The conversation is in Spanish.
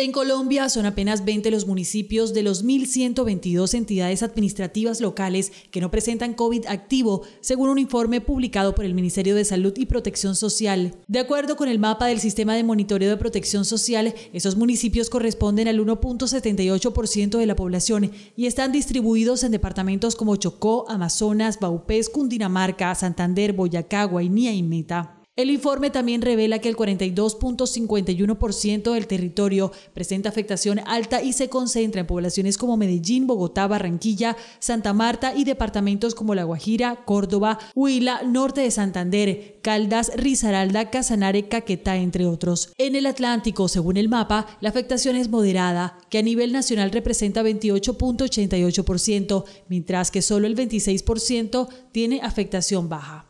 En Colombia son apenas 20 los municipios de los 1.122 entidades administrativas locales que no presentan COVID activo, según un informe publicado por el Ministerio de Salud y Protección Social. De acuerdo con el mapa del Sistema de Monitoreo de Protección Social, esos municipios corresponden al 1.78% de la población y están distribuidos en departamentos como Chocó, Amazonas, Baupés, Cundinamarca, Santander, Boyacá, Guainía y Meta. El informe también revela que el 42.51% del territorio presenta afectación alta y se concentra en poblaciones como Medellín, Bogotá, Barranquilla, Santa Marta y departamentos como La Guajira, Córdoba, Huila, Norte de Santander, Caldas, Risaralda, Casanare, Caquetá, entre otros. En el Atlántico, según el mapa, la afectación es moderada, que a nivel nacional representa 28.88%, mientras que solo el 26% tiene afectación baja.